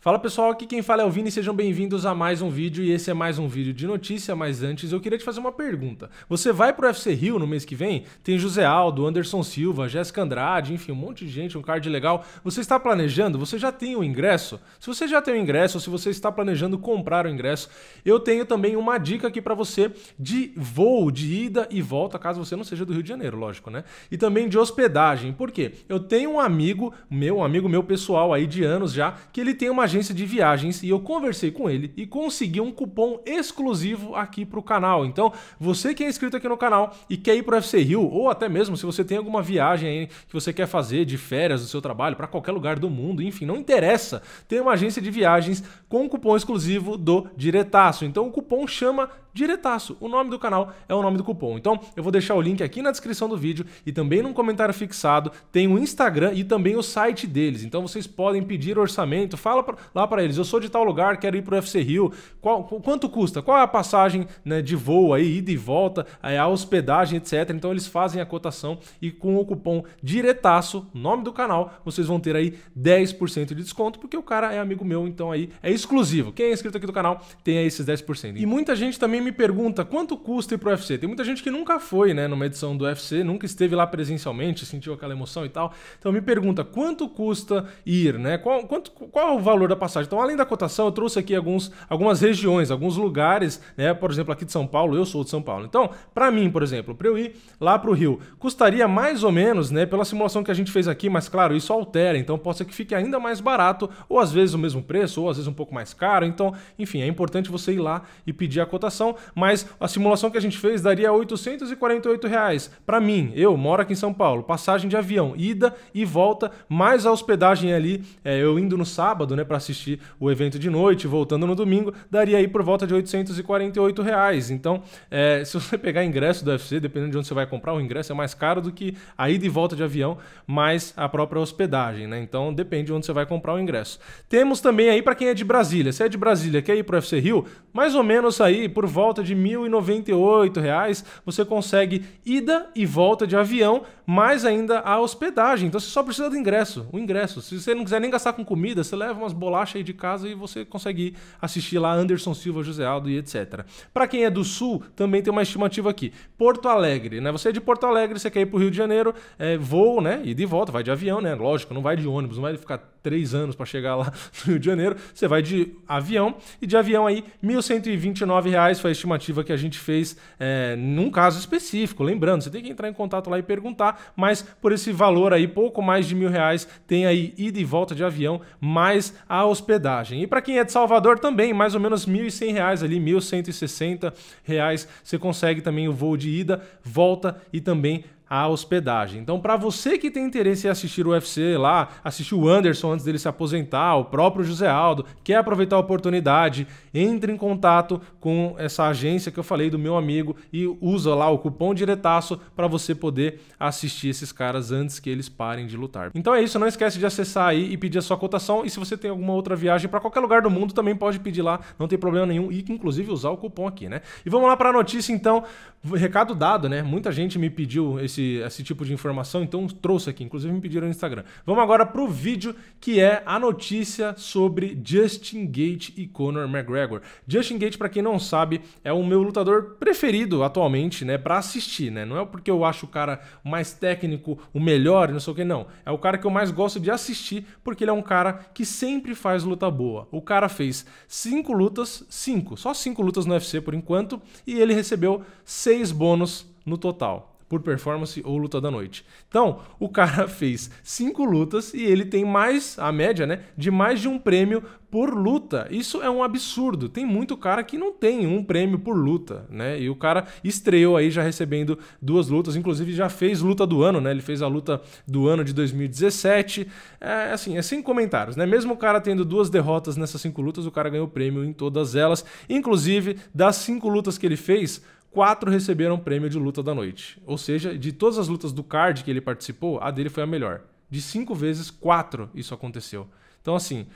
Fala pessoal, aqui quem fala é o Vini, sejam bem-vindos a mais um vídeo e esse é mais um vídeo de notícia, mas antes eu queria te fazer uma pergunta. Você vai pro UFC Rio no mês que vem? Tem José Aldo, Anderson Silva, Jéssica Andrade, enfim, um monte de gente, um card legal. Você está planejando? Você já tem o ingresso? Se você já tem o ingresso, ou se você está planejando comprar o ingresso, eu tenho também uma dica aqui para você de voo, de ida e volta, caso você não seja do Rio de Janeiro, lógico, né? E também de hospedagem. Por quê? Eu tenho um amigo, meu um amigo meu pessoal aí de anos já, que ele tem uma agência de viagens e eu conversei com ele e consegui um cupom exclusivo aqui para o canal. Então, você que é inscrito aqui no canal e quer ir para o FC Rio, ou até mesmo se você tem alguma viagem aí que você quer fazer de férias do seu trabalho para qualquer lugar do mundo, enfim, não interessa, tem uma agência de viagens com um cupom exclusivo do Diretaço. Então, o cupom chama Diretaço. O nome do canal é o nome do cupom. Então, eu vou deixar o link aqui na descrição do vídeo e também num comentário fixado tem o Instagram e também o site deles. Então, vocês podem pedir orçamento, fala pra, lá para eles, eu sou de tal lugar, quero ir para o UFC Rio, qual, quanto custa? Qual é a passagem né, de voo aí, ida e volta, é, a hospedagem, etc. Então eles fazem a cotação e com o cupom diretaço, nome do canal, vocês vão ter aí 10% de desconto, porque o cara é amigo meu, então aí é exclusivo. Quem é inscrito aqui do canal tem aí esses 10%. E muita gente também me pergunta quanto custa ir pro UFC. Tem muita gente que nunca foi, né, numa edição do UFC, nunca esteve lá presencialmente, sentiu aquela emoção e tal. Então me pergunta quanto custa ir, né? Qual, quanto, qual é o valor valor da passagem. Então, além da cotação, eu trouxe aqui alguns, algumas regiões, alguns lugares, né? Por exemplo, aqui de São Paulo, eu sou de São Paulo. Então, para mim, por exemplo, para eu ir lá para o Rio, custaria mais ou menos, né? Pela simulação que a gente fez aqui, mas claro, isso altera. Então, pode ser que fique ainda mais barato, ou às vezes o mesmo preço, ou às vezes um pouco mais caro. Então, enfim, é importante você ir lá e pedir a cotação. Mas a simulação que a gente fez daria 848 para mim. Eu moro aqui em São Paulo, passagem de avião, ida e volta, mais a hospedagem ali, é, eu indo no sábado, né? Para assistir o evento de noite, voltando no domingo, daria aí por volta de 848 reais. Então, é, se você pegar ingresso do UFC, dependendo de onde você vai comprar, o ingresso é mais caro do que a ida e volta de avião, mais a própria hospedagem, né? Então, depende de onde você vai comprar o ingresso. Temos também aí para quem é de Brasília. Se é de Brasília, quer ir pro UFC Rio? Mais ou menos aí, por volta de R$ 1.098, reais, você consegue ida e volta de avião, mais ainda a hospedagem. Então, você só precisa do ingresso, o ingresso. Se você não quiser nem gastar com comida, você leva umas bolas bolacha aí de casa e você consegue assistir lá Anderson Silva, José Aldo e etc. Para quem é do Sul, também tem uma estimativa aqui. Porto Alegre, né? Você é de Porto Alegre, você quer ir pro Rio de Janeiro, é, voo, né? E de volta, vai de avião, né? Lógico, não vai de ônibus, não vai ficar três anos para chegar lá no Rio de Janeiro. Você vai de avião e de avião aí R$ 1.129 foi a estimativa que a gente fez é, num caso específico. Lembrando, você tem que entrar em contato lá e perguntar, mas por esse valor aí, pouco mais de mil reais, tem aí ida e volta de avião, mais a a hospedagem. E para quem é de Salvador também, mais ou menos R$ 1.100 ali, R$ 1.160 você consegue também o voo de ida, volta e também a hospedagem. Então, para você que tem interesse em assistir o UFC lá, assistir o Anderson antes dele se aposentar, o próprio José Aldo, quer aproveitar a oportunidade, entre em contato com essa agência que eu falei do meu amigo e usa lá o cupom diretaço para você poder assistir esses caras antes que eles parem de lutar. Então é isso, não esquece de acessar aí e pedir a sua cotação e se você tem alguma outra viagem para qualquer lugar do mundo também pode pedir lá, não tem problema nenhum e inclusive usar o cupom aqui, né? E vamos lá para a notícia então, recado dado, né? Muita gente me pediu esse esse, esse tipo de informação, então trouxe aqui. Inclusive me pediram no Instagram. Vamos agora para o vídeo que é a notícia sobre Justin Gate e Conor McGregor. Justin Gate, para quem não sabe, é o meu lutador preferido atualmente, né? Para assistir, né? Não é porque eu acho o cara mais técnico, o melhor, não sei o que, não. É o cara que eu mais gosto de assistir porque ele é um cara que sempre faz luta boa. O cara fez cinco lutas, cinco, só cinco lutas no UFC por enquanto, e ele recebeu seis bônus no total por performance ou luta da noite. Então, o cara fez cinco lutas e ele tem mais, a média, né, de mais de um prêmio por luta. Isso é um absurdo. Tem muito cara que não tem um prêmio por luta, né? E o cara estreou aí já recebendo duas lutas, inclusive já fez luta do ano, né? Ele fez a luta do ano de 2017. É assim, é sem comentários, né? Mesmo o cara tendo duas derrotas nessas cinco lutas, o cara ganhou prêmio em todas elas. Inclusive, das cinco lutas que ele fez, quatro receberam o prêmio de luta da noite. Ou seja, de todas as lutas do card que ele participou, a dele foi a melhor. De cinco vezes, quatro isso aconteceu. Então, assim,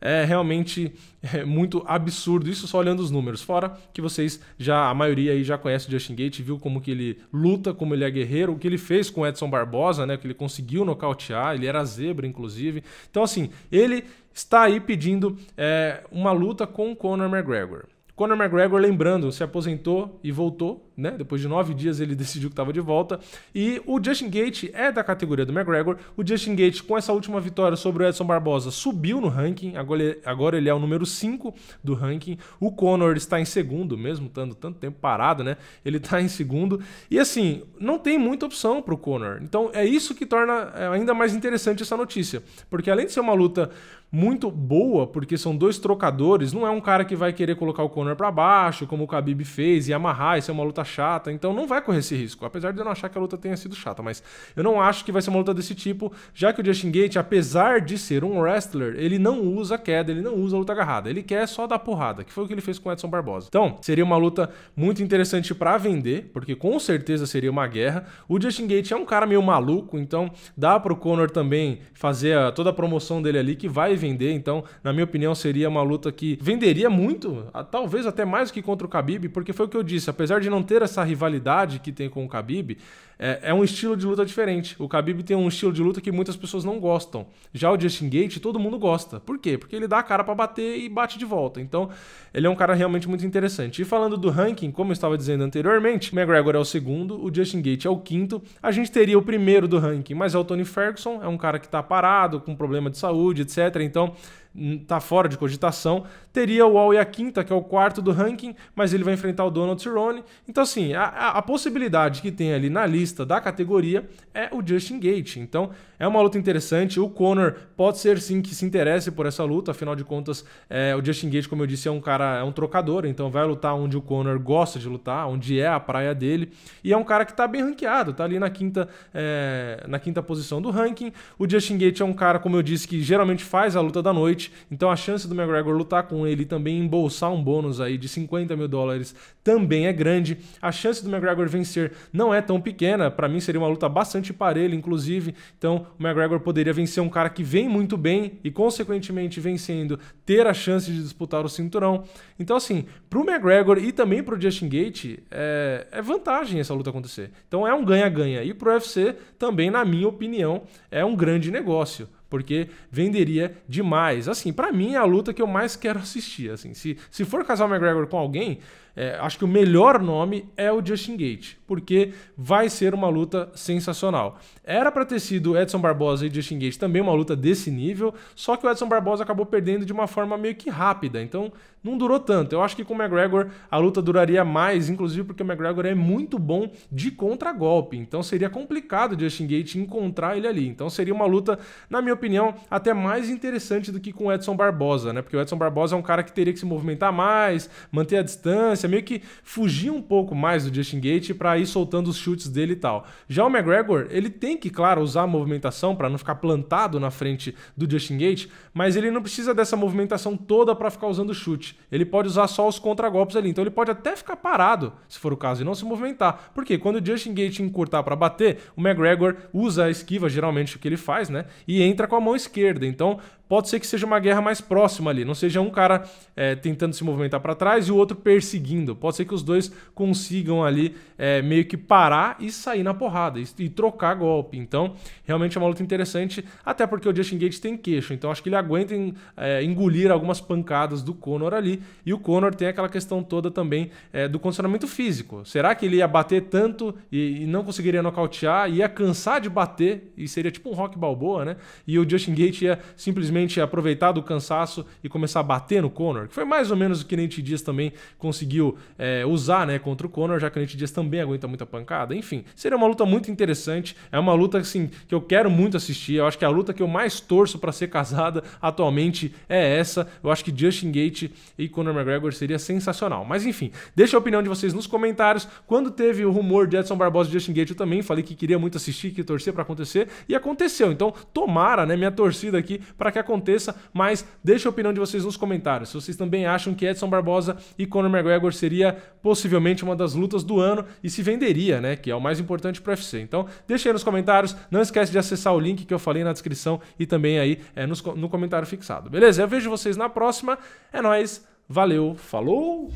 é realmente é muito absurdo. Isso só olhando os números. Fora que vocês já, a maioria aí já conhece o Justin Gate, viu como que ele luta, como ele é guerreiro, o que ele fez com o Edson Barbosa, né? Que ele conseguiu nocautear, ele era zebra, inclusive. Então, assim, ele está aí pedindo é, uma luta com o Conor McGregor. Conor McGregor, lembrando, se aposentou e voltou né? Depois de nove dias ele decidiu que estava de volta. E o Justin Gate é da categoria do McGregor. O Justin Gate, com essa última vitória sobre o Edson Barbosa, subiu no ranking. Agora ele, agora ele é o número 5 do ranking. O Conor está em segundo, mesmo estando tanto tempo parado, né? Ele está em segundo. E assim, não tem muita opção para o Conor. Então é isso que torna é, ainda mais interessante essa notícia. Porque além de ser uma luta muito boa, porque são dois trocadores, não é um cara que vai querer colocar o Conor para baixo, como o Khabib fez, e amarrar. Isso é uma luta luta chata, então não vai correr esse risco. Apesar de eu não achar que a luta tenha sido chata, mas eu não acho que vai ser uma luta desse tipo, já que o Justin Gate, apesar de ser um wrestler, ele não usa queda, ele não usa luta agarrada. Ele quer só dar porrada, que foi o que ele fez com o Edson Barbosa. Então, seria uma luta muito interessante para vender, porque com certeza seria uma guerra. O Justin Gate é um cara meio maluco, então dá pro Conor também fazer toda a promoção dele ali que vai vender. Então, na minha opinião, seria uma luta que venderia muito, talvez até mais do que contra o Khabib, porque foi o que eu disse, apesar de não ter manter essa rivalidade que tem com o Khabib, é, é, um estilo de luta diferente. O Khabib tem um estilo de luta que muitas pessoas não gostam. Já o Justin Gate, todo mundo gosta. Por quê? Porque ele dá a cara para bater e bate de volta. Então, ele é um cara realmente muito interessante. E falando do ranking, como eu estava dizendo anteriormente, McGregor é o segundo, o Justin Gate é o quinto. A gente teria o primeiro do ranking, mas é o Tony Ferguson, é um cara que tá parado, com problema de saúde, etc. Então, está fora de cogitação. Teria o e a quinta que é o quarto do ranking, mas ele vai enfrentar o Donald Cerrone. Então, assim, a, a possibilidade que tem ali na lista da categoria é o Justin Gate. Então, é uma luta interessante. O Conor pode ser sim que se interesse por essa luta, afinal de contas, é, o Justin Gate, como eu disse, é um cara, é um trocador, então vai lutar onde o Conor gosta de lutar, onde é a praia dele. E é um cara que está bem ranqueado, está ali na quinta, é, na quinta posição do ranking. O Justin Gate é um cara, como eu disse, que geralmente faz a luta da noite. Então a chance do McGregor lutar com ele e também embolsar um bônus aí de 50 mil dólares também é grande. A chance do McGregor vencer não é tão pequena. Para mim seria uma luta bastante parelha, inclusive. Então o McGregor poderia vencer um cara que vem muito bem e, consequentemente, vencendo, ter a chance de disputar o cinturão. Então, assim, para o McGregor e também para o Justin Gate, é, é vantagem essa luta acontecer. Então é um ganha-ganha. E para o UFC também, na minha opinião, é um grande negócio porque venderia demais. Assim, para mim é a luta que eu mais quero assistir. Assim, se, se for casar o McGregor com alguém, é, acho que o melhor nome é o Justin Gate, porque vai ser uma luta sensacional. Era para ter sido Edson Barbosa e Justin Gate também uma luta desse nível, só que o Edson Barbosa acabou perdendo de uma forma meio que rápida. Então não durou tanto. Eu acho que com o McGregor a luta duraria mais, inclusive porque o McGregor é muito bom de contra-golpe. Então seria complicado o Justin Gate encontrar ele ali. Então seria uma luta, na minha opinião, até mais interessante do que com o Edson Barbosa, né? Porque o Edson Barbosa é um cara que teria que se movimentar mais, manter a distância, meio que fugir um pouco mais do Justin Gate para ir soltando os chutes dele e tal. Já o McGregor, ele tem que, claro, usar a movimentação para não ficar plantado na frente do Justin Gate, mas ele não precisa dessa movimentação toda para ficar usando chute ele pode usar só os contragolpes ali. Então ele pode até ficar parado, se for o caso, e não se movimentar. Porque quando o Justin Gaethje encurtar para bater, o McGregor usa a esquiva, geralmente o que ele faz, né? E entra com a mão esquerda. Então pode ser que seja uma guerra mais próxima ali, não seja um cara é, tentando se movimentar para trás e o outro perseguindo. Pode ser que os dois consigam ali é, meio que parar e sair na porrada e, e, trocar golpe. Então, realmente é uma luta interessante, até porque o Justin Gates tem queixo, então acho que ele aguenta em, é, engolir algumas pancadas do Conor ali. E o Conor tem aquela questão toda também do condicionamento físico. Será que ele ia bater tanto e, e não conseguiria nocautear, ia cansar de bater e seria tipo um rock balboa, né? E o Justin Gates ia simplesmente simplesmente aproveitar do cansaço e começar a bater no Conor, que foi mais ou menos o que Nate Dias também conseguiu é, usar né, contra o Conor, já que Nate Dias também aguenta muita pancada. Enfim, seria uma luta muito interessante, é uma luta assim, que eu quero muito assistir, eu acho que é a luta que eu mais torço para ser casada atualmente é essa. Eu acho que Justin Gate e Conor McGregor seria sensacional. Mas enfim, deixa a opinião de vocês nos comentários. Quando teve o rumor de Edson Barbosa e Justin Gate, eu também falei que queria muito assistir, que torcer para acontecer e aconteceu. Então, tomara, né, minha torcida aqui para que aconteça aconteça, mas deixa a opinião de vocês nos comentários. Se vocês também acham que Edson Barbosa e Conor McGregor seria possivelmente uma das lutas do ano e se venderia, né? Que é o mais importante para o UFC. Então, deixa aí nos comentários. Não esquece de acessar o link que eu falei na descrição e também aí é, nos, no comentário fixado. Beleza? Eu vejo vocês na próxima. É nós. Valeu, falou!